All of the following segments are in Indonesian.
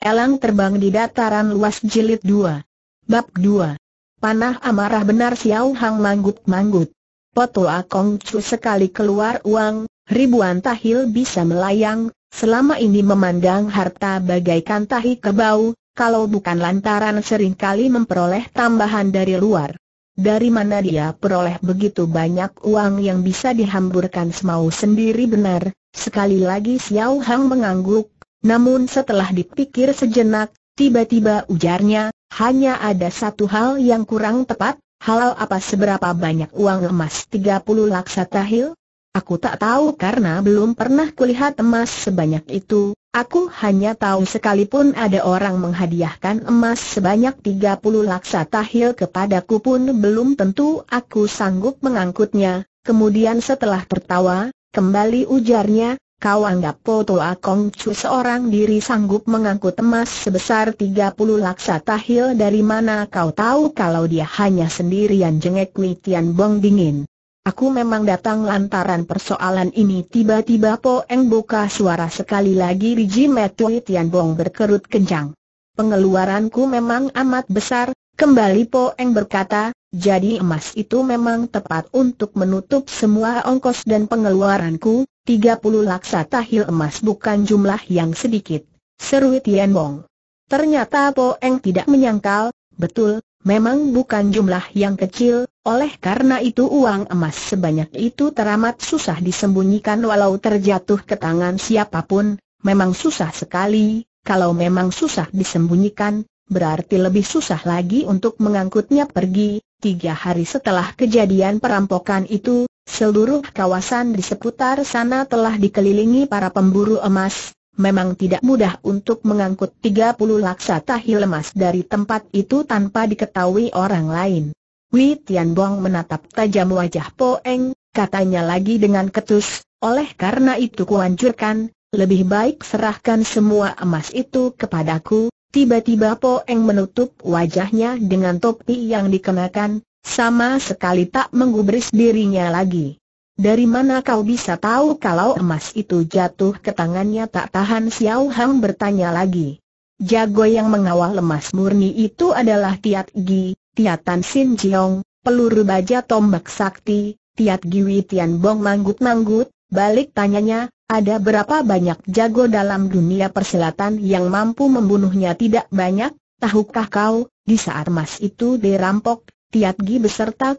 Elang terbang di dataran luas jilid 2. Bab 2. Panah amarah benar Xiao Hang manggut-manggut. Potu Akong Chu sekali keluar uang, ribuan tahil bisa melayang, selama ini memandang harta bagaikan tahi kebau, kalau bukan lantaran seringkali memperoleh tambahan dari luar. Dari mana dia peroleh begitu banyak uang yang bisa dihamburkan semau sendiri benar, sekali lagi Xiao Hang mengangguk, namun setelah dipikir sejenak, tiba-tiba ujarnya, hanya ada satu hal yang kurang tepat, Halau apa seberapa banyak uang emas 30 laksa tahil? Aku tak tahu karena belum pernah kulihat emas sebanyak itu, aku hanya tahu sekalipun ada orang menghadiahkan emas sebanyak 30 laksa tahil kepadaku pun belum tentu aku sanggup mengangkutnya. Kemudian setelah tertawa, kembali ujarnya, Kau anggap Toa Kong Chu seorang diri sanggup mengangkut emas sebesar 30 laksa tahil dari mana kau tahu kalau dia hanya sendirian jengek Wei Tian Bong dingin. Aku memang datang lantaran persoalan ini tiba-tiba Po Eng buka suara sekali lagi Riji Metui Tian Bong berkerut kencang. Pengeluaranku memang amat besar, kembali Po Eng berkata, jadi emas itu memang tepat untuk menutup semua ongkos dan pengeluaranku, 30 laksa tahil emas bukan jumlah yang sedikit, seru Tian Bong. Ternyata Po Eng tidak menyangkal, betul, memang bukan jumlah yang kecil, oleh karena itu uang emas sebanyak itu teramat susah disembunyikan walau terjatuh ke tangan siapapun, memang susah sekali, kalau memang susah disembunyikan, berarti lebih susah lagi untuk mengangkutnya pergi. Tiga hari setelah kejadian perampokan itu, Seluruh kawasan di seputar sana telah dikelilingi para pemburu emas, memang tidak mudah untuk mengangkut 30 laksa tahil emas dari tempat itu tanpa diketahui orang lain. Wei Tianbong menatap tajam wajah Po Eng, katanya lagi dengan ketus, oleh karena itu kuanjurkan, lebih baik serahkan semua emas itu kepadaku, tiba-tiba Po Eng menutup wajahnya dengan topi yang dikenakan, sama sekali tak menggubris dirinya lagi. Dari mana kau bisa tahu kalau emas itu jatuh ke tangannya tak tahan Xiao Hang bertanya lagi. Jago yang mengawal emas murni itu adalah Tiat Gi, Tiat Tan Sin Jiong, peluru baja tombak sakti, Tiat Gi Tian Bong manggut-manggut, balik tanyanya, ada berapa banyak jago dalam dunia persilatan yang mampu membunuhnya tidak banyak, tahukah kau, di saat emas itu dirampok, Tiat Gi beserta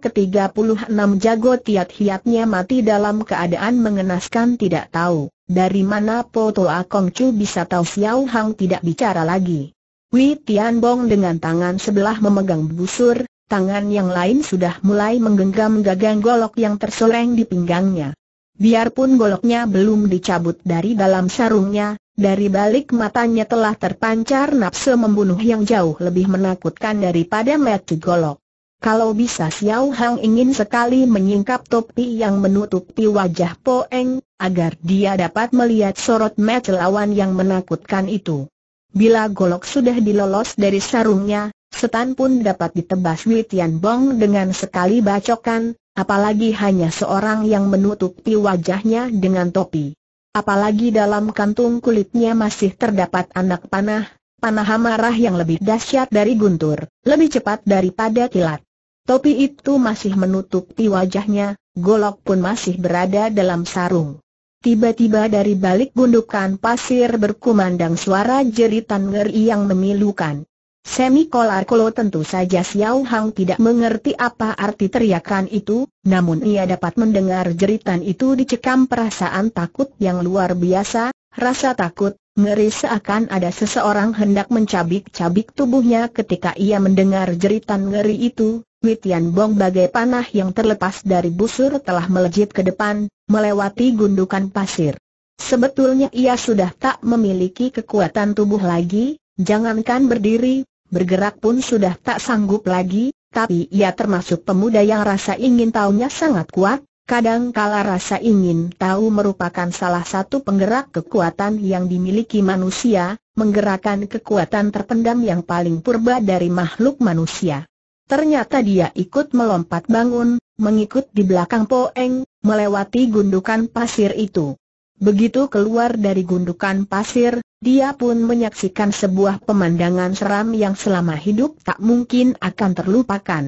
puluh enam jago Tiat Hiatnya mati dalam keadaan mengenaskan tidak tahu, dari mana Po Toa Kong Chu bisa tahu Xiao Hang tidak bicara lagi. Wei Tian Bong dengan tangan sebelah memegang busur, tangan yang lain sudah mulai menggenggam gagang golok yang terseleng di pinggangnya. Biarpun goloknya belum dicabut dari dalam sarungnya, dari balik matanya telah terpancar nafsu membunuh yang jauh lebih menakutkan daripada metu golok. Kalau bisa Xiao Hang ingin sekali menyingkap topi yang menutupi wajah Po Eng, agar dia dapat melihat sorot mata lawan yang menakutkan itu. Bila golok sudah dilolos dari sarungnya, setan pun dapat ditebas Wei Tian Bong dengan sekali bacokan, apalagi hanya seorang yang menutupi wajahnya dengan topi. Apalagi dalam kantung kulitnya masih terdapat anak panah, panah amarah yang lebih dahsyat dari guntur, lebih cepat daripada kilat. Topi itu masih menutupi wajahnya, golok pun masih berada dalam sarung. Tiba-tiba dari balik gundukan pasir berkumandang suara jeritan ngeri yang memilukan. Semi kolo tentu saja Xiao Hang tidak mengerti apa arti teriakan itu, namun ia dapat mendengar jeritan itu dicekam perasaan takut yang luar biasa, rasa takut, ngeri seakan ada seseorang hendak mencabik-cabik tubuhnya ketika ia mendengar jeritan ngeri itu, Witian Bong, bagai panah yang terlepas dari busur telah melejit ke depan, melewati gundukan pasir. Sebetulnya ia sudah tak memiliki kekuatan tubuh lagi, jangankan berdiri, bergerak pun sudah tak sanggup lagi, tapi ia termasuk pemuda yang rasa ingin tahunya sangat kuat, kadang kala rasa ingin tahu merupakan salah satu penggerak kekuatan yang dimiliki manusia, menggerakkan kekuatan terpendam yang paling purba dari makhluk manusia. Ternyata dia ikut melompat bangun, mengikut di belakang Poeng, melewati gundukan pasir itu. Begitu keluar dari gundukan pasir, dia pun menyaksikan sebuah pemandangan seram yang selama hidup tak mungkin akan terlupakan.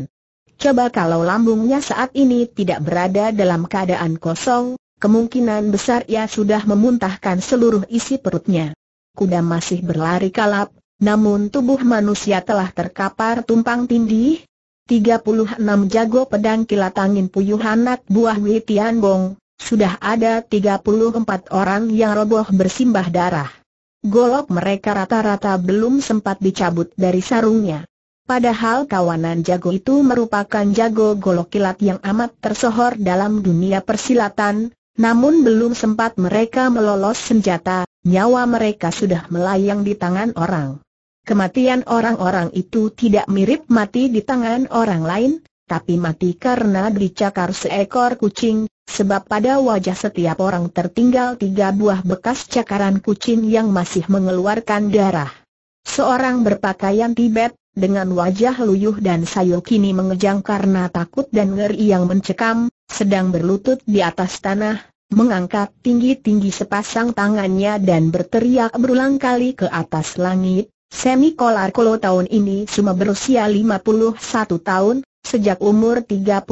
Coba kalau lambungnya saat ini tidak berada dalam keadaan kosong, kemungkinan besar ia sudah memuntahkan seluruh isi perutnya. Kuda masih berlari kalap, namun tubuh manusia telah terkapar tumpang tindih, 36 jago pedang kilat angin puyuh anak buah Wei Tianbong, sudah ada 34 orang yang roboh bersimbah darah. Golok mereka rata-rata belum sempat dicabut dari sarungnya. Padahal kawanan jago itu merupakan jago golok kilat yang amat tersohor dalam dunia persilatan, namun belum sempat mereka melolos senjata, nyawa mereka sudah melayang di tangan orang. Kematian orang-orang itu tidak mirip mati di tangan orang lain, tapi mati karena dicakar seekor kucing, sebab pada wajah setiap orang tertinggal tiga buah bekas cakaran kucing yang masih mengeluarkan darah. Seorang berpakaian Tibet, dengan wajah luyuh dan sayu kini mengejang karena takut dan ngeri yang mencekam, sedang berlutut di atas tanah, mengangkat tinggi-tinggi sepasang tangannya dan berteriak berulang kali ke atas langit, Semi Kolarkolo tahun ini cuma berusia 51 tahun, sejak umur 34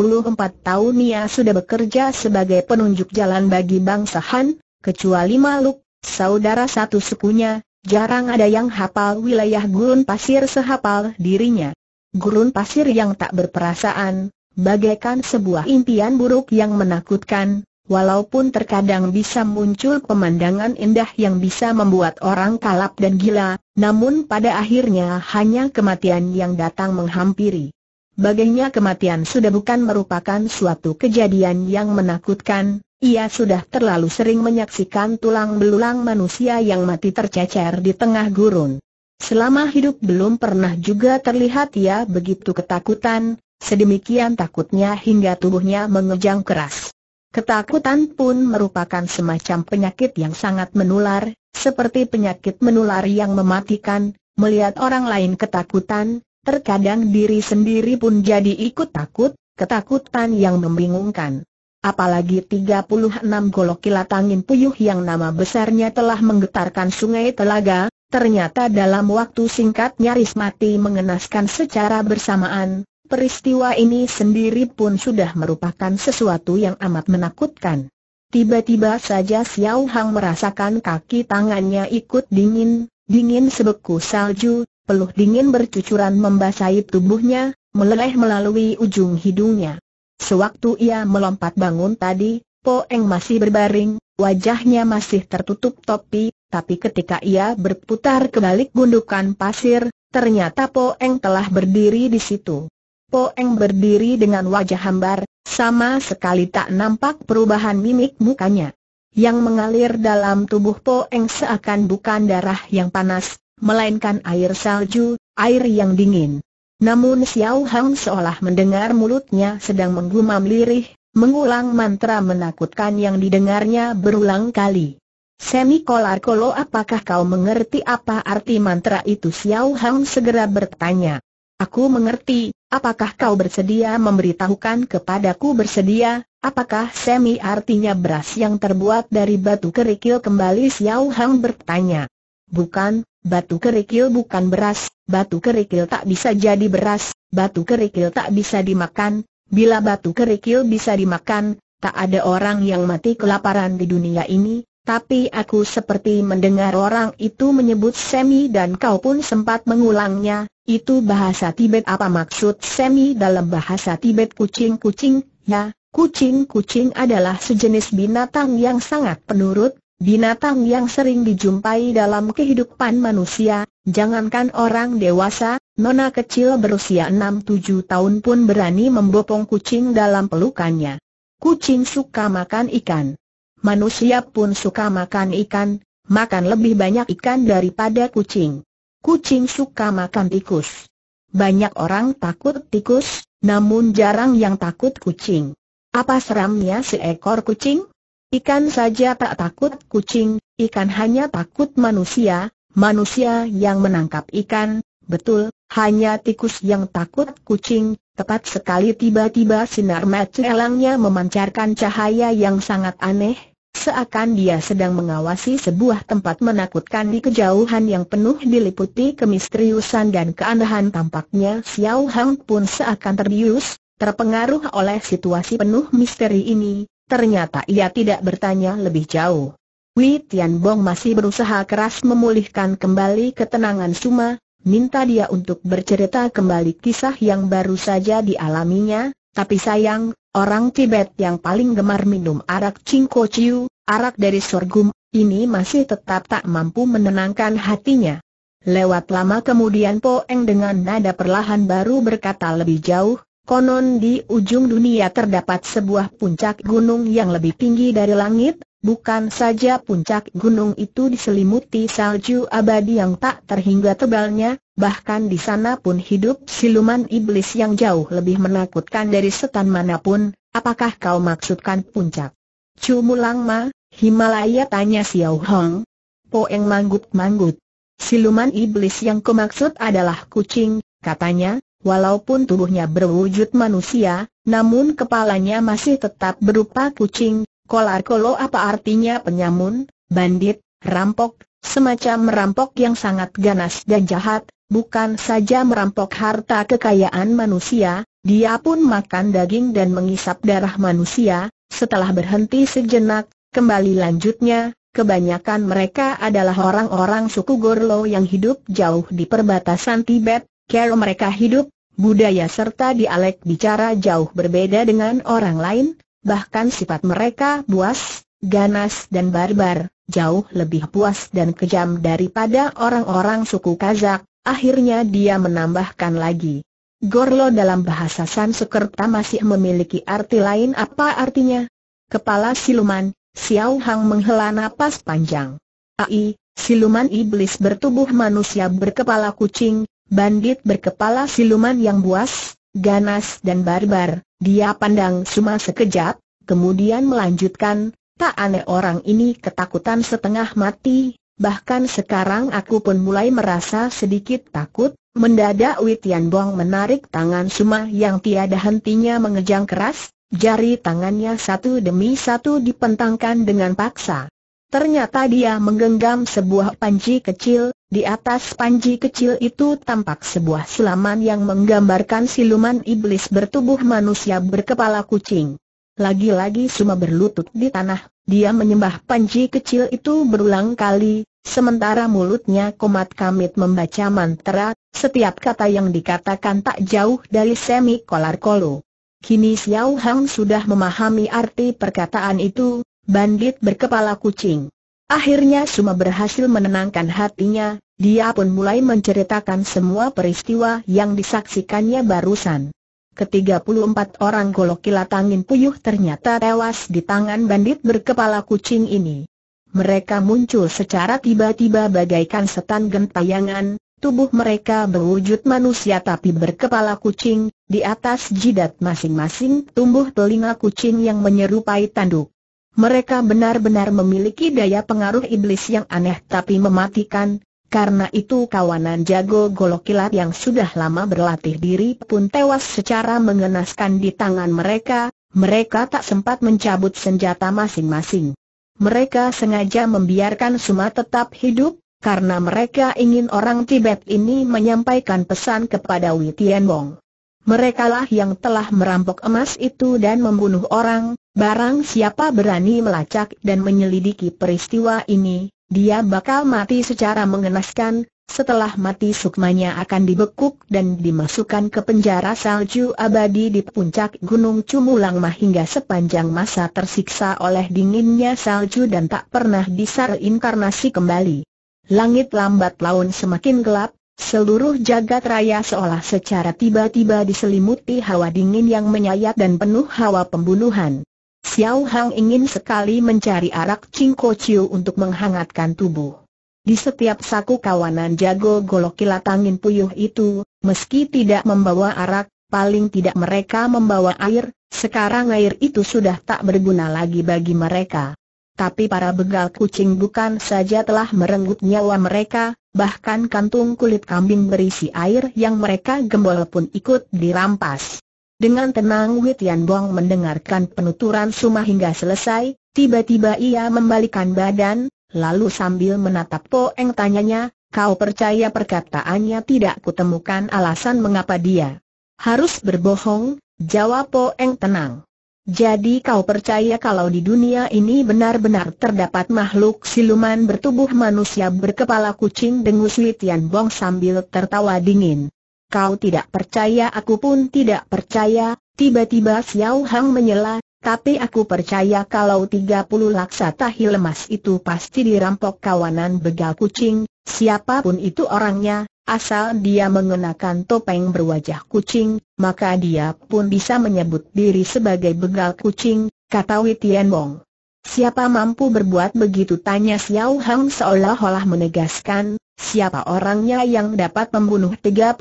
tahun ia sudah bekerja sebagai penunjuk jalan bagi bangsa Han, kecuali Maluk, saudara satu sukunya, jarang ada yang hafal wilayah gurun pasir sehafal dirinya. Gurun pasir yang tak berperasaan, bagaikan sebuah impian buruk yang menakutkan, walaupun terkadang bisa muncul pemandangan indah yang bisa membuat orang kalap dan gila, namun pada akhirnya hanya kematian yang datang menghampiri. Baginya kematian sudah bukan merupakan suatu kejadian yang menakutkan, ia sudah terlalu sering menyaksikan tulang belulang manusia yang mati tercecer di tengah gurun. Selama hidup belum pernah juga terlihat ia begitu ketakutan, sedemikian takutnya hingga tubuhnya mengejang keras. Ketakutan pun merupakan semacam penyakit yang sangat menular, seperti penyakit menular yang mematikan, melihat orang lain ketakutan, terkadang diri sendiri pun jadi ikut takut, ketakutan yang membingungkan. Apalagi 36 golok kilat angin puyuh yang nama besarnya telah menggetarkan sungai telaga, ternyata dalam waktu singkat nyaris mati mengenaskan secara bersamaan, Peristiwa ini sendiri pun sudah merupakan sesuatu yang amat menakutkan. Tiba-tiba saja Xiao Hang merasakan kaki tangannya ikut dingin, dingin sebeku salju, peluh dingin bercucuran membasahi tubuhnya, meleleh melalui ujung hidungnya. Sewaktu ia melompat bangun tadi, Po Eng masih berbaring, wajahnya masih tertutup topi, tapi ketika ia berputar kebalik gundukan pasir, ternyata Po Eng telah berdiri di situ. Poeng berdiri dengan wajah hambar, sama sekali tak nampak perubahan mimik mukanya. Yang mengalir dalam tubuh Poeng seakan bukan darah yang panas, melainkan air salju, air yang dingin. Namun Xiao Hang seolah mendengar mulutnya sedang menggumam lirih, mengulang mantra menakutkan yang didengarnya berulang kali. Semi kolar kolo apakah kau mengerti apa arti mantra itu Xiao Hang segera bertanya. Aku mengerti, apakah kau bersedia memberitahukan kepadaku bersedia, apakah semi artinya beras yang terbuat dari batu kerikil kembali Xiao Hang bertanya. Bukan, batu kerikil bukan beras, batu kerikil tak bisa jadi beras, batu kerikil tak bisa dimakan, bila batu kerikil bisa dimakan, tak ada orang yang mati kelaparan di dunia ini, tapi aku seperti mendengar orang itu menyebut semi dan kau pun sempat mengulangnya, itu bahasa Tibet apa maksud semi dalam bahasa Tibet kucing-kucing, ya, kucing-kucing adalah sejenis binatang yang sangat penurut, binatang yang sering dijumpai dalam kehidupan manusia, jangankan orang dewasa, nona kecil berusia enam tujuh tahun pun berani membopong kucing dalam pelukannya. Kucing suka makan ikan. Manusia pun suka makan ikan, makan lebih banyak ikan daripada kucing. Kucing suka makan tikus. Banyak orang takut tikus, namun jarang yang takut kucing. Apa seramnya seekor kucing? Ikan saja tak takut kucing, ikan hanya takut manusia, manusia yang menangkap ikan, betul, hanya tikus yang takut kucing, tepat sekali tiba-tiba sinar mata elangnya memancarkan cahaya yang sangat aneh, seakan dia sedang mengawasi sebuah tempat menakutkan di kejauhan yang penuh diliputi kemisteriusan dan keanehan tampaknya Xiao Hang pun seakan terbius, terpengaruh oleh situasi penuh misteri ini, ternyata ia tidak bertanya lebih jauh. Wei Tianbong masih berusaha keras memulihkan kembali ketenangan Suma, minta dia untuk bercerita kembali kisah yang baru saja dialaminya, tapi sayang, Orang Tibet yang paling gemar minum arak cingko ciu, arak dari sorghum, ini masih tetap tak mampu menenangkan hatinya. Lewat lama kemudian Po Eng dengan nada perlahan baru berkata lebih jauh, Konon di ujung dunia terdapat sebuah puncak gunung yang lebih tinggi dari langit, bukan saja puncak gunung itu diselimuti salju abadi yang tak terhingga tebalnya, bahkan di sana pun hidup siluman iblis yang jauh lebih menakutkan dari setan manapun, apakah kau maksudkan puncak? Chu Mulang Ma, Himalaya tanya Xiao Hong. Poeng manggut-manggut. Siluman iblis yang kumaksud adalah kucing, katanya, walaupun tubuhnya berwujud manusia, namun kepalanya masih tetap berupa kucing, kolar-kolo apa artinya penyamun, bandit, rampok, semacam merampok yang sangat ganas dan jahat, bukan saja merampok harta kekayaan manusia, dia pun makan daging dan mengisap darah manusia, setelah berhenti sejenak, kembali lanjutnya, kebanyakan mereka adalah orang-orang suku Gorlo yang hidup jauh di perbatasan Tibet, cara mereka hidup, budaya serta dialek bicara jauh berbeda dengan orang lain, bahkan sifat mereka buas, ganas dan barbar, jauh lebih puas dan kejam daripada orang-orang suku Kazak, akhirnya dia menambahkan lagi. Gorlo dalam bahasa Sanskerta masih memiliki arti lain apa artinya? Kepala siluman, Xiao Hang menghela napas panjang. Ai, siluman iblis bertubuh manusia berkepala kucing, bandit berkepala siluman yang buas, ganas dan barbar. Dia pandang Suma sekejap, kemudian melanjutkan, tak aneh orang ini ketakutan setengah mati, bahkan sekarang aku pun mulai merasa sedikit takut, mendadak Wei Tianbong menarik tangan Suma yang tiada hentinya mengejang keras, jari tangannya satu demi satu dipentangkan dengan paksa. Ternyata dia menggenggam sebuah panci kecil, di atas panci kecil itu tampak sebuah selaman yang menggambarkan siluman iblis bertubuh manusia berkepala kucing. Lagi-lagi Suma berlutut di tanah dia menyembah panji kecil itu berulang kali, sementara mulutnya komat kamit membaca mantra, setiap kata yang dikatakan tak jauh dari semi kolar kolo. Kini Xiao Hang sudah memahami arti perkataan itu, bandit berkepala kucing. Akhirnya Suma berhasil menenangkan hatinya, dia pun mulai menceritakan semua peristiwa yang disaksikannya barusan. Ketiga puluh empat orang golok kilat angin puyuh ternyata tewas di tangan bandit berkepala kucing ini. Mereka muncul secara tiba-tiba bagaikan setan gentayangan, tubuh mereka berwujud manusia tapi berkepala kucing, di atas jidat masing-masing tumbuh telinga kucing yang menyerupai tanduk. Mereka benar-benar memiliki daya pengaruh iblis yang aneh tapi mematikan, karena itu kawanan jago golok kilat yang sudah lama berlatih diri pun tewas secara mengenaskan di tangan mereka, mereka tak sempat mencabut senjata masing-masing. Mereka sengaja membiarkan Suma tetap hidup, karena mereka ingin orang Tibet ini menyampaikan pesan kepada Witian Wong. Merekalah yang telah merampok emas itu dan membunuh orang, barang siapa berani melacak dan menyelidiki peristiwa ini, dia bakal mati secara mengenaskan, setelah mati sukmanya akan dibekuk dan dimasukkan ke penjara salju abadi di puncak Gunung cumulang mah hingga sepanjang masa tersiksa oleh dinginnya salju dan tak pernah bisa reinkarnasi kembali. Langit lambat laun semakin gelap, seluruh jagat raya seolah secara tiba-tiba diselimuti hawa dingin yang menyayat dan penuh hawa pembunuhan. Xiao Hang ingin sekali mencari arak Cingko Chiu untuk menghangatkan tubuh. Di setiap saku kawanan jago golok kilat angin puyuh itu, meski tidak membawa arak, paling tidak mereka membawa air, sekarang air itu sudah tak berguna lagi bagi mereka. Tapi para begal kucing bukan saja telah merenggut nyawa mereka, bahkan kantung kulit kambing berisi air yang mereka gembol pun ikut dirampas. Dengan tenang Witian Bong mendengarkan penuturan Suma hingga selesai, tiba-tiba ia membalikan badan, lalu sambil menatap Po Eng tanyanya, kau percaya perkataannya tidak kutemukan alasan mengapa dia harus berbohong, jawab Po Eng tenang. Jadi kau percaya kalau di dunia ini benar-benar terdapat makhluk siluman bertubuh manusia berkepala kucing dengus Witian Bong sambil tertawa dingin. Kau tidak percaya aku pun tidak percaya, tiba-tiba Xiao Hang menyela, tapi aku percaya kalau 30 laksa tahi lemas itu pasti dirampok kawanan begal kucing, siapapun itu orangnya, asal dia mengenakan topeng berwajah kucing, maka dia pun bisa menyebut diri sebagai begal kucing, kata Witian Bong. Siapa mampu berbuat begitu tanya Xiao Hang seolah-olah menegaskan, Siapa orangnya yang dapat membunuh 34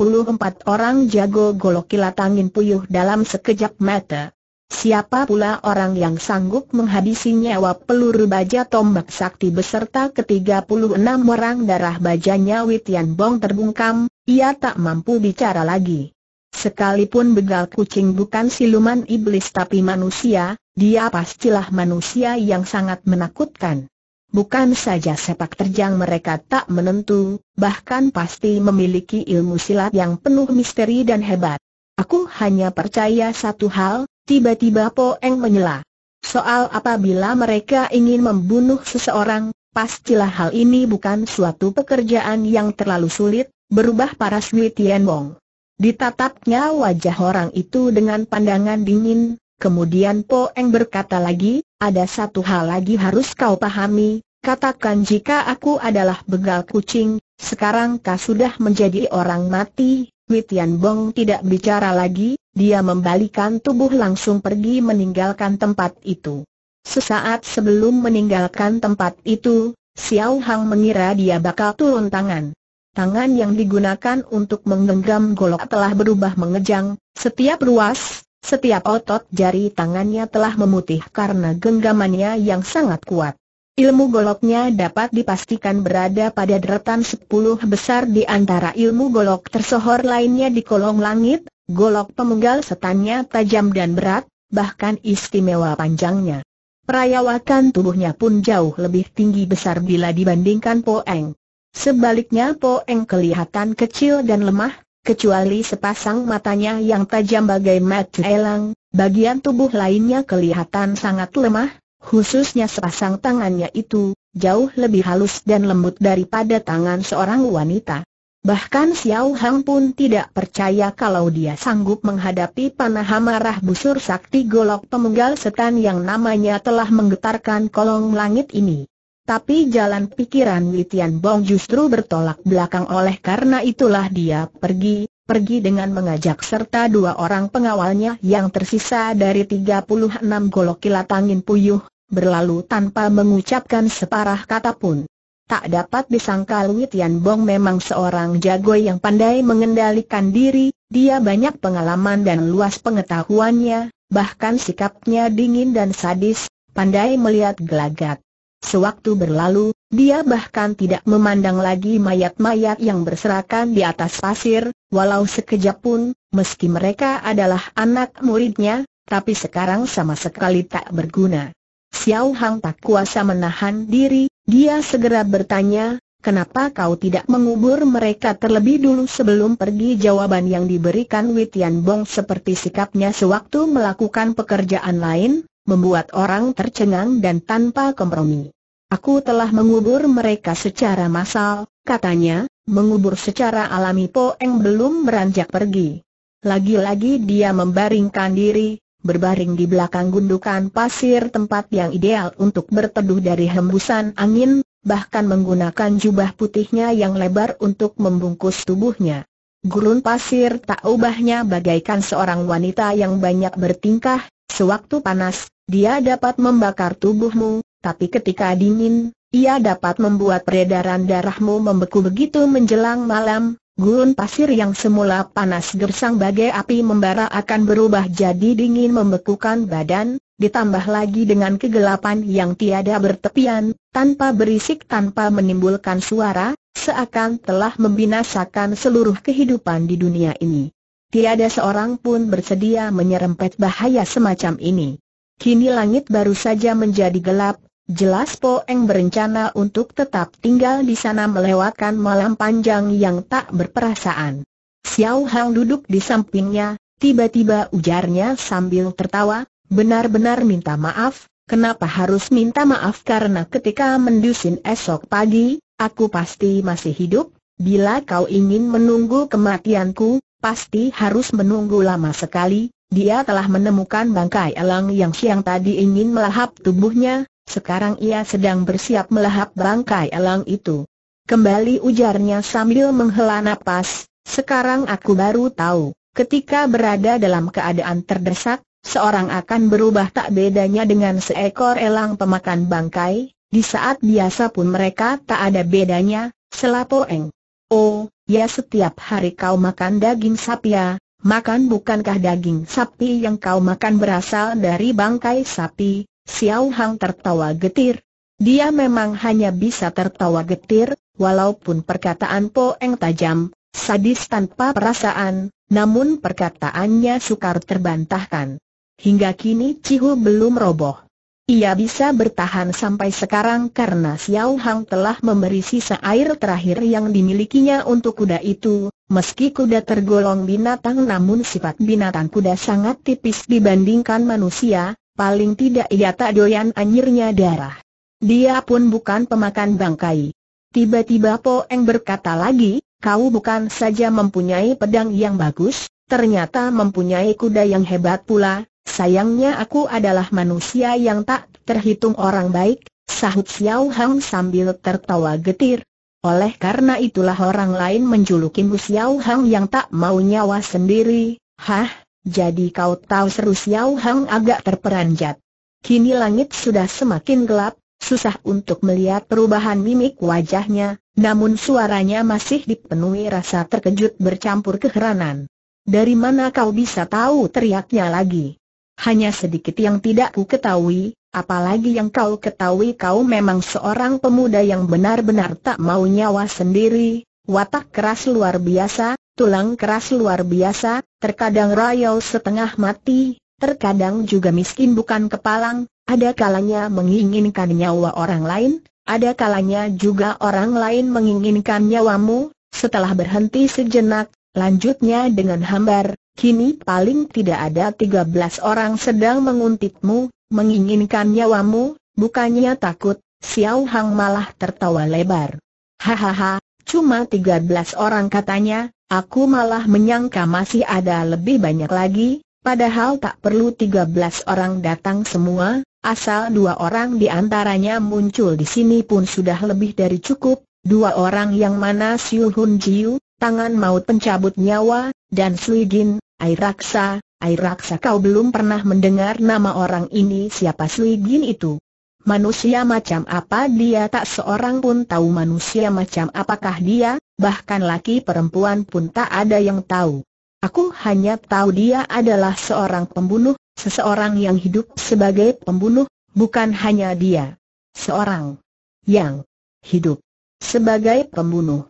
orang jago golok kilat angin puyuh dalam sekejap mata? Siapa pula orang yang sanggup menghabisi nyawa peluru baja tombak sakti beserta ke-36 orang darah bajanya Witian Bong terbungkam, ia tak mampu bicara lagi. Sekalipun begal kucing bukan siluman iblis tapi manusia, dia pastilah manusia yang sangat menakutkan. Bukan saja sepak terjang mereka tak menentu, bahkan pasti memiliki ilmu silat yang penuh misteri dan hebat. Aku hanya percaya satu hal, tiba-tiba Poeng menyela. Soal apabila mereka ingin membunuh seseorang, pastilah hal ini bukan suatu pekerjaan yang terlalu sulit, berubah para Sui Tien Wong. Ditatapnya wajah orang itu dengan pandangan dingin, kemudian Poeng berkata lagi, ada satu hal lagi harus kau pahami, katakan jika aku adalah begal kucing, sekarang kau sudah menjadi orang mati, Witian Bong tidak bicara lagi, dia membalikan tubuh langsung pergi meninggalkan tempat itu. Sesaat sebelum meninggalkan tempat itu, Xiao Hang mengira dia bakal turun tangan. Tangan yang digunakan untuk menggenggam golok telah berubah mengejang, setiap ruas, setiap otot jari tangannya telah memutih karena genggamannya yang sangat kuat. Ilmu goloknya dapat dipastikan berada pada deretan sepuluh besar di antara ilmu golok tersohor lainnya di kolong langit, golok pemunggal setannya tajam dan berat, bahkan istimewa panjangnya. Perayawakan tubuhnya pun jauh lebih tinggi besar bila dibandingkan Poeng. Sebaliknya Poeng kelihatan kecil dan lemah, kecuali sepasang matanya yang tajam bagai mata elang, bagian tubuh lainnya kelihatan sangat lemah, khususnya sepasang tangannya itu, jauh lebih halus dan lembut daripada tangan seorang wanita. Bahkan Xiao Hang pun tidak percaya kalau dia sanggup menghadapi panah marah busur sakti golok pemenggal setan yang namanya telah menggetarkan kolong langit ini. Tapi jalan pikiran Witian Bong justru bertolak belakang oleh karena itulah dia pergi, pergi dengan mengajak serta dua orang pengawalnya yang tersisa dari 36 golok kilat angin puyuh, berlalu tanpa mengucapkan separah kata pun. Tak dapat disangkal Witian Bong memang seorang jago yang pandai mengendalikan diri, dia banyak pengalaman dan luas pengetahuannya, bahkan sikapnya dingin dan sadis, pandai melihat gelagat. Sewaktu berlalu, dia bahkan tidak memandang lagi mayat-mayat yang berserakan di atas pasir, walau sekejap pun, meski mereka adalah anak muridnya, tapi sekarang sama sekali tak berguna. Xiao Hang tak kuasa menahan diri, dia segera bertanya, kenapa kau tidak mengubur mereka terlebih dulu sebelum pergi jawaban yang diberikan Witian Bong seperti sikapnya sewaktu melakukan pekerjaan lain, membuat orang tercengang dan tanpa kompromi. Aku telah mengubur mereka secara massal, katanya, mengubur secara alami Poeng belum beranjak pergi. Lagi-lagi dia membaringkan diri, berbaring di belakang gundukan pasir tempat yang ideal untuk berteduh dari hembusan angin, bahkan menggunakan jubah putihnya yang lebar untuk membungkus tubuhnya. Gurun pasir tak ubahnya bagaikan seorang wanita yang banyak bertingkah, sewaktu panas, dia dapat membakar tubuhmu, tapi ketika dingin, ia dapat membuat peredaran darahmu membeku begitu menjelang malam, gurun pasir yang semula panas gersang bagai api membara akan berubah jadi dingin membekukan badan, ditambah lagi dengan kegelapan yang tiada bertepian, tanpa berisik tanpa menimbulkan suara, seakan telah membinasakan seluruh kehidupan di dunia ini. Tiada seorang pun bersedia menyerempet bahaya semacam ini. Kini langit baru saja menjadi gelap, jelas Po Eng berencana untuk tetap tinggal di sana melewatkan malam panjang yang tak berperasaan. Xiao Hang duduk di sampingnya, tiba-tiba ujarnya sambil tertawa, benar-benar minta maaf, kenapa harus minta maaf karena ketika mendusin esok pagi, aku pasti masih hidup, bila kau ingin menunggu kematianku, pasti harus menunggu lama sekali, dia telah menemukan bangkai elang yang siang tadi ingin melahap tubuhnya, sekarang ia sedang bersiap melahap bangkai elang itu. Kembali ujarnya sambil menghela napas, sekarang aku baru tahu, ketika berada dalam keadaan terdesak, seorang akan berubah tak bedanya dengan seekor elang pemakan bangkai, di saat biasa pun mereka tak ada bedanya, selapoeng. Oh, ya setiap hari kau makan daging sapi ya, makan bukankah daging sapi yang kau makan berasal dari bangkai sapi? Xiao Hang tertawa getir. Dia memang hanya bisa tertawa getir, walaupun perkataan Po Eng tajam, sadis tanpa perasaan, namun perkataannya sukar terbantahkan. Hingga kini Cihu belum roboh. Ia bisa bertahan sampai sekarang karena Xiao Hang telah memberi sisa air terakhir yang dimilikinya untuk kuda itu, meski kuda tergolong binatang namun sifat binatang kuda sangat tipis dibandingkan manusia, paling tidak ia tak doyan anjirnya darah. Dia pun bukan pemakan bangkai. Tiba-tiba Po Eng berkata lagi, kau bukan saja mempunyai pedang yang bagus, ternyata mempunyai kuda yang hebat pula, Sayangnya aku adalah manusia yang tak terhitung orang baik, sahut Xiao Hang sambil tertawa getir. Oleh karena itulah orang lain menjulukimu Xiao Hang yang tak mau nyawa sendiri. Hah, jadi kau tahu seru Xiao Hang agak terperanjat. Kini langit sudah semakin gelap, susah untuk melihat perubahan mimik wajahnya, namun suaranya masih dipenuhi rasa terkejut bercampur keheranan. Dari mana kau bisa tahu teriaknya lagi? Hanya sedikit yang tidak ku ketahui, apalagi yang kau ketahui kau memang seorang pemuda yang benar-benar tak mau nyawa sendiri, watak keras luar biasa, tulang keras luar biasa, terkadang rayau setengah mati, terkadang juga miskin bukan kepalang, ada kalanya menginginkan nyawa orang lain, ada kalanya juga orang lain menginginkan nyawamu, setelah berhenti sejenak, lanjutnya dengan hambar, Kini paling tidak ada 13 orang sedang menguntitmu, menginginkan nyawamu, bukannya takut, Xiao Hang malah tertawa lebar. Hahaha, cuma 13 orang katanya, aku malah menyangka masih ada lebih banyak lagi, padahal tak perlu 13 orang datang semua, asal dua orang di antaranya muncul di sini pun sudah lebih dari cukup, dua orang yang mana Siu Hun Jiu, tangan maut pencabut nyawa, dan Gin, air raksa, air raksa kau belum pernah mendengar nama orang ini siapa Gin itu. Manusia macam apa dia tak seorang pun tahu manusia macam apakah dia, bahkan laki perempuan pun tak ada yang tahu. Aku hanya tahu dia adalah seorang pembunuh, seseorang yang hidup sebagai pembunuh, bukan hanya dia. Seorang yang hidup sebagai pembunuh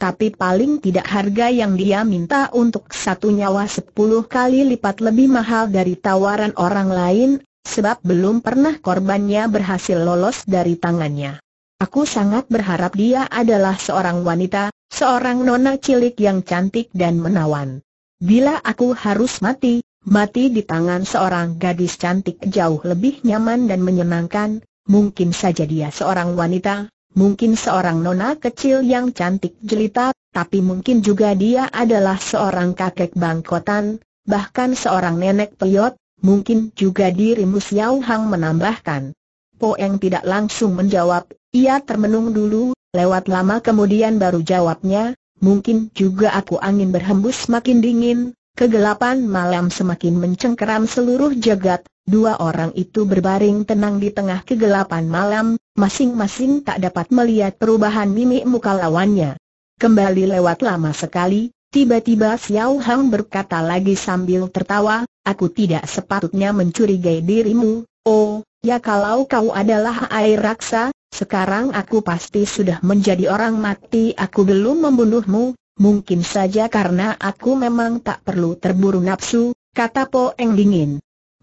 tapi paling tidak harga yang dia minta untuk satu nyawa sepuluh kali lipat lebih mahal dari tawaran orang lain, sebab belum pernah korbannya berhasil lolos dari tangannya. Aku sangat berharap dia adalah seorang wanita, seorang nona cilik yang cantik dan menawan. Bila aku harus mati, mati di tangan seorang gadis cantik jauh lebih nyaman dan menyenangkan, mungkin saja dia seorang wanita, mungkin seorang nona kecil yang cantik jelita, tapi mungkin juga dia adalah seorang kakek bangkotan, bahkan seorang nenek peyot, mungkin juga dirimu Xiao Hang menambahkan. Poeng tidak langsung menjawab, ia termenung dulu, lewat lama kemudian baru jawabnya, mungkin juga aku angin berhembus makin dingin, kegelapan malam semakin mencengkeram seluruh jagat, Dua orang itu berbaring tenang di tengah kegelapan malam, masing-masing tak dapat melihat perubahan mimik muka lawannya. Kembali lewat lama sekali, tiba-tiba Xiao Hang berkata lagi sambil tertawa, aku tidak sepatutnya mencurigai dirimu, oh, ya kalau kau adalah air raksa, sekarang aku pasti sudah menjadi orang mati aku belum membunuhmu, mungkin saja karena aku memang tak perlu terburu nafsu, kata Po Eng dingin.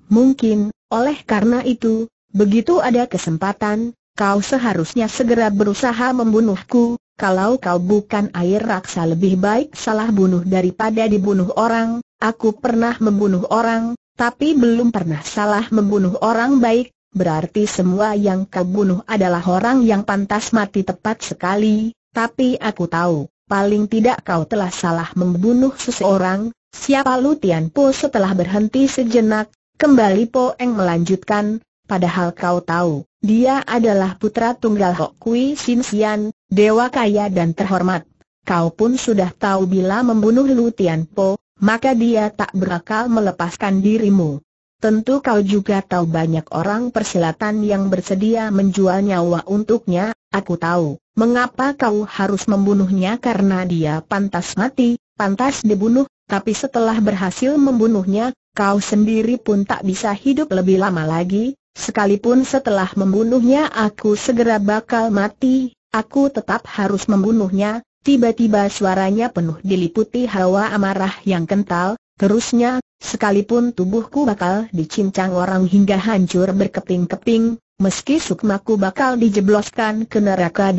Mungkin, oleh karena itu, begitu ada kesempatan, kau seharusnya segera berusaha membunuhku, kalau kau bukan air raksa lebih baik salah bunuh daripada dibunuh orang, aku pernah membunuh orang, tapi belum pernah salah membunuh orang baik, berarti semua yang kau bunuh adalah orang yang pantas mati tepat sekali, tapi aku tahu, paling tidak kau telah salah membunuh seseorang, siapa Lutian Po setelah berhenti sejenak, Kembali Po Eng melanjutkan, padahal kau tahu, dia adalah putra tunggal Hok Kui Sin Sian, dewa kaya dan terhormat. Kau pun sudah tahu bila membunuh Lu Tian Po, maka dia tak berakal melepaskan dirimu. Tentu kau juga tahu banyak orang persilatan yang bersedia menjual nyawa untuknya, aku tahu. Mengapa kau harus membunuhnya karena dia pantas mati, pantas dibunuh, tapi setelah berhasil membunuhnya, kau sendiri pun tak bisa hidup lebih lama lagi, sekalipun setelah membunuhnya aku segera bakal mati, aku tetap harus membunuhnya, tiba-tiba suaranya penuh diliputi hawa amarah yang kental, terusnya, sekalipun tubuhku bakal dicincang orang hingga hancur berkeping-keping, meski sukmaku bakal dijebloskan ke neraka 18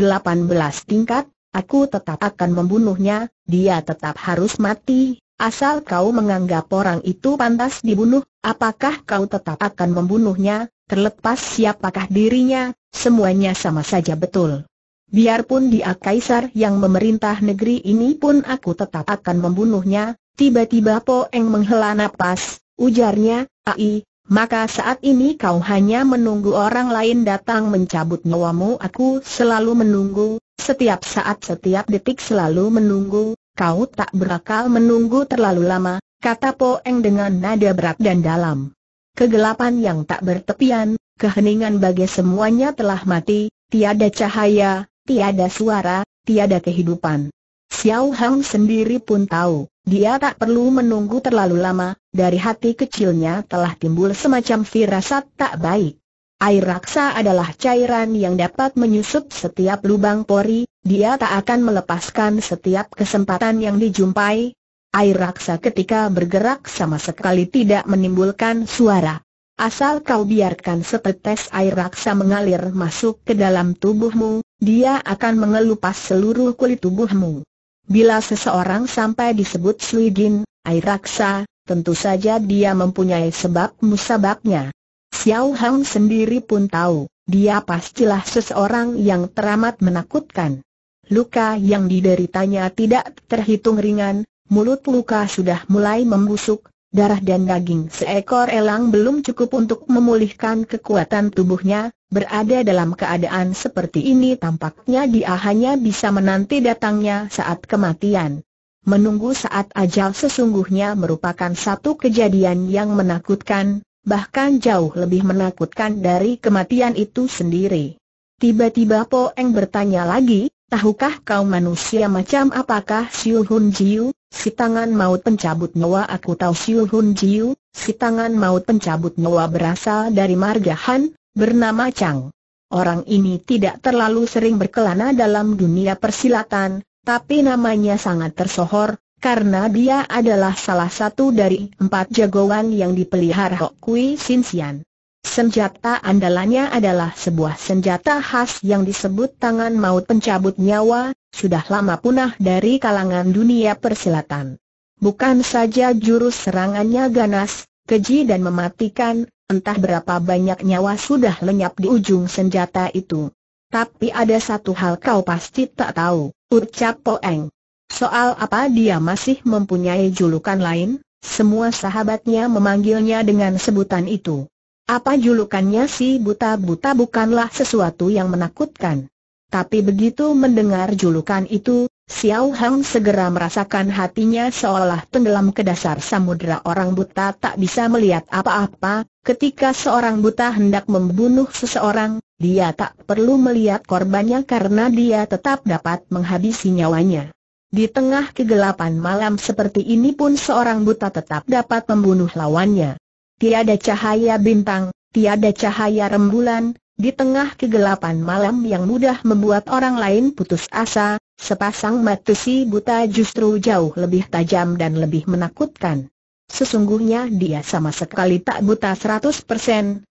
tingkat, Aku tetap akan membunuhnya, dia tetap harus mati, asal kau menganggap orang itu pantas dibunuh, apakah kau tetap akan membunuhnya, terlepas siapakah dirinya, semuanya sama saja betul. Biarpun dia kaisar yang memerintah negeri ini pun aku tetap akan membunuhnya, tiba-tiba Poeng menghela napas, ujarnya, ai, maka saat ini kau hanya menunggu orang lain datang mencabut nyawamu Aku selalu menunggu, setiap saat setiap detik selalu menunggu, kau tak berakal menunggu terlalu lama, kata Po Eng dengan nada berat dan dalam. Kegelapan yang tak bertepian, keheningan bagi semuanya telah mati, tiada cahaya, tiada suara, tiada kehidupan. Xiao Hang sendiri pun tahu, dia tak perlu menunggu terlalu lama, dari hati kecilnya telah timbul semacam firasat tak baik. Air raksa adalah cairan yang dapat menyusup setiap lubang pori, dia tak akan melepaskan setiap kesempatan yang dijumpai. Air raksa ketika bergerak sama sekali tidak menimbulkan suara. Asal kau biarkan setetes air raksa mengalir masuk ke dalam tubuhmu, dia akan mengelupas seluruh kulit tubuhmu. Bila seseorang sampai disebut suigin, air raksa, tentu saja dia mempunyai sebab musababnya. Xiao Hang sendiri pun tahu, dia pastilah seseorang yang teramat menakutkan. Luka yang dideritanya tidak terhitung ringan, mulut luka sudah mulai membusuk, darah dan daging seekor elang belum cukup untuk memulihkan kekuatan tubuhnya, berada dalam keadaan seperti ini tampaknya dia hanya bisa menanti datangnya saat kematian. Menunggu saat ajal sesungguhnya merupakan satu kejadian yang menakutkan, bahkan jauh lebih menakutkan dari kematian itu sendiri. Tiba-tiba Po Eng bertanya lagi, tahukah kau manusia macam apakah Siu Hun Jiu, si tangan maut pencabut nyawa aku tahu Siu Hun Jiu, si tangan maut pencabut nyawa berasal dari marga Han, bernama Chang. Orang ini tidak terlalu sering berkelana dalam dunia persilatan, tapi namanya sangat tersohor, karena dia adalah salah satu dari empat jagoan yang dipelihara Hok Kui Sin Sian. Senjata andalannya adalah sebuah senjata khas yang disebut tangan maut pencabut nyawa, sudah lama punah dari kalangan dunia persilatan. Bukan saja jurus serangannya ganas, keji dan mematikan, entah berapa banyak nyawa sudah lenyap di ujung senjata itu. Tapi ada satu hal kau pasti tak tahu, ucap Poeng. Soal apa dia masih mempunyai julukan lain? Semua sahabatnya memanggilnya dengan sebutan itu. Apa julukannya si buta-buta bukanlah sesuatu yang menakutkan. Tapi begitu mendengar julukan itu, Xiao Hang segera merasakan hatinya seolah tenggelam ke dasar samudera orang buta tak bisa melihat apa-apa, ketika seorang buta hendak membunuh seseorang, dia tak perlu melihat korbannya karena dia tetap dapat menghabisi nyawanya. Di tengah kegelapan malam seperti ini pun seorang buta tetap dapat membunuh lawannya. Tiada cahaya bintang, tiada cahaya rembulan, di tengah kegelapan malam yang mudah membuat orang lain putus asa, sepasang mata si buta justru jauh lebih tajam dan lebih menakutkan. Sesungguhnya dia sama sekali tak buta 100%,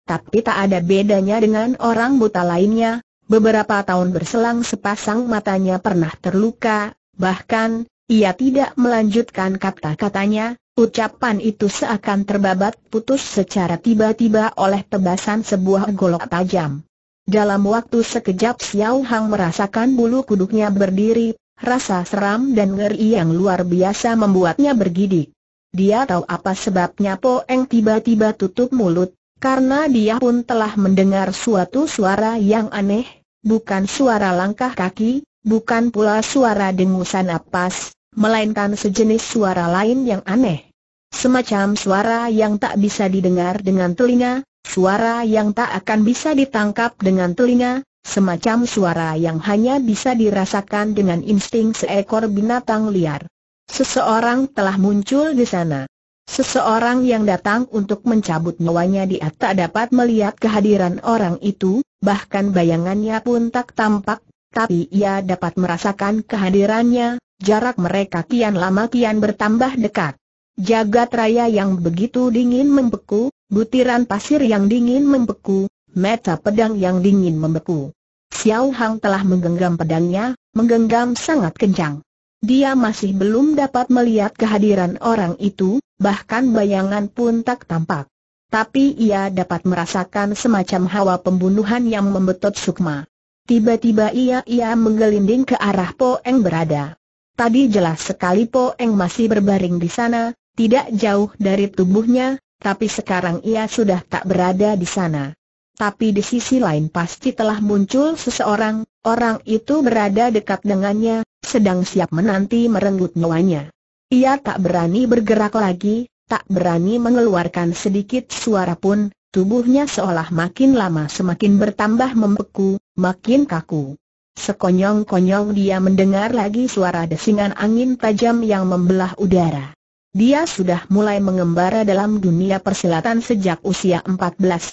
tapi tak ada bedanya dengan orang buta lainnya, Beberapa tahun berselang sepasang matanya pernah terluka, Bahkan, ia tidak melanjutkan kata-katanya, ucapan itu seakan terbabat putus secara tiba-tiba oleh tebasan sebuah golok tajam. Dalam waktu sekejap Xiao Hang merasakan bulu kuduknya berdiri, rasa seram dan ngeri yang luar biasa membuatnya bergidik. Dia tahu apa sebabnya Po Eng tiba-tiba tutup mulut, karena dia pun telah mendengar suatu suara yang aneh, bukan suara langkah kaki, bukan pula suara dengusan napas, melainkan sejenis suara lain yang aneh. Semacam suara yang tak bisa didengar dengan telinga, suara yang tak akan bisa ditangkap dengan telinga, semacam suara yang hanya bisa dirasakan dengan insting seekor binatang liar. Seseorang telah muncul di sana. Seseorang yang datang untuk mencabut nyawanya dia tak dapat melihat kehadiran orang itu, bahkan bayangannya pun tak tampak tapi ia dapat merasakan kehadirannya, jarak mereka kian lama kian bertambah dekat. Jagat raya yang begitu dingin membeku, butiran pasir yang dingin membeku, meta pedang yang dingin membeku. Xiao Hang telah menggenggam pedangnya, menggenggam sangat kencang. Dia masih belum dapat melihat kehadiran orang itu, bahkan bayangan pun tak tampak. Tapi ia dapat merasakan semacam hawa pembunuhan yang membetot sukma. Tiba-tiba ia-ia menggelinding ke arah Po Eng berada. Tadi jelas sekali Po Eng masih berbaring di sana, tidak jauh dari tubuhnya, tapi sekarang ia sudah tak berada di sana. Tapi di sisi lain pasti telah muncul seseorang, orang itu berada dekat dengannya, sedang siap menanti merenggut nyawanya. Ia tak berani bergerak lagi, tak berani mengeluarkan sedikit suara pun, Tubuhnya seolah makin lama semakin bertambah membeku, makin kaku. Sekonyong-konyong dia mendengar lagi suara desingan angin tajam yang membelah udara. Dia sudah mulai mengembara dalam dunia persilatan sejak usia 14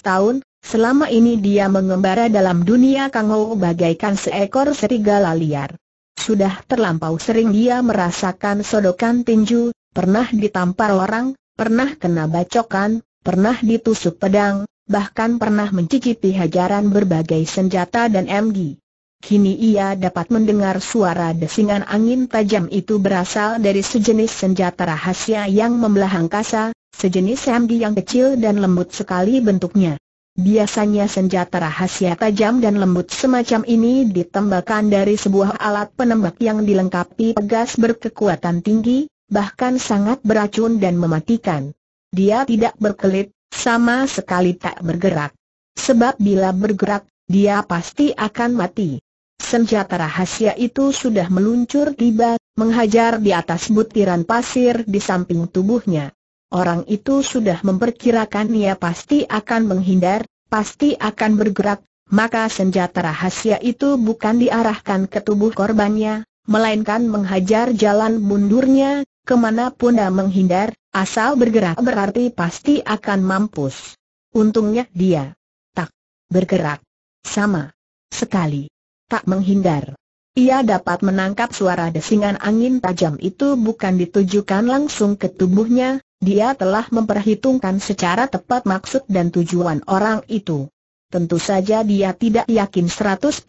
tahun, selama ini dia mengembara dalam dunia kangau bagaikan seekor serigala liar. Sudah terlampau sering dia merasakan sodokan tinju, pernah ditampar orang, pernah kena bacokan, pernah ditusuk pedang, bahkan pernah mencicipi hajaran berbagai senjata dan MG. Kini ia dapat mendengar suara desingan angin tajam itu berasal dari sejenis senjata rahasia yang membelah angkasa, sejenis MG yang kecil dan lembut sekali bentuknya. Biasanya senjata rahasia tajam dan lembut semacam ini ditembakkan dari sebuah alat penembak yang dilengkapi pegas berkekuatan tinggi, bahkan sangat beracun dan mematikan dia tidak berkelit, sama sekali tak bergerak. Sebab bila bergerak, dia pasti akan mati. Senjata rahasia itu sudah meluncur tiba, menghajar di atas butiran pasir di samping tubuhnya. Orang itu sudah memperkirakan ia pasti akan menghindar, pasti akan bergerak, maka senjata rahasia itu bukan diarahkan ke tubuh korbannya, melainkan menghajar jalan mundurnya, kemanapun dia menghindar, Asal bergerak berarti pasti akan mampus. Untungnya dia. Tak. Bergerak. Sama. Sekali. Tak menghindar. Ia dapat menangkap suara desingan angin tajam itu bukan ditujukan langsung ke tubuhnya, dia telah memperhitungkan secara tepat maksud dan tujuan orang itu. Tentu saja dia tidak yakin 100%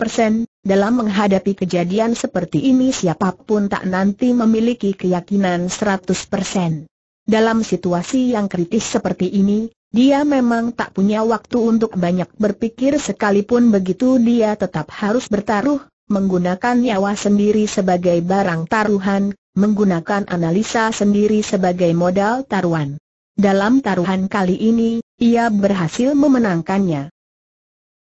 dalam menghadapi kejadian seperti ini siapapun tak nanti memiliki keyakinan 100%. Dalam situasi yang kritis seperti ini, dia memang tak punya waktu untuk banyak berpikir sekalipun begitu dia tetap harus bertaruh, menggunakan nyawa sendiri sebagai barang taruhan, menggunakan analisa sendiri sebagai modal taruhan. Dalam taruhan kali ini, ia berhasil memenangkannya.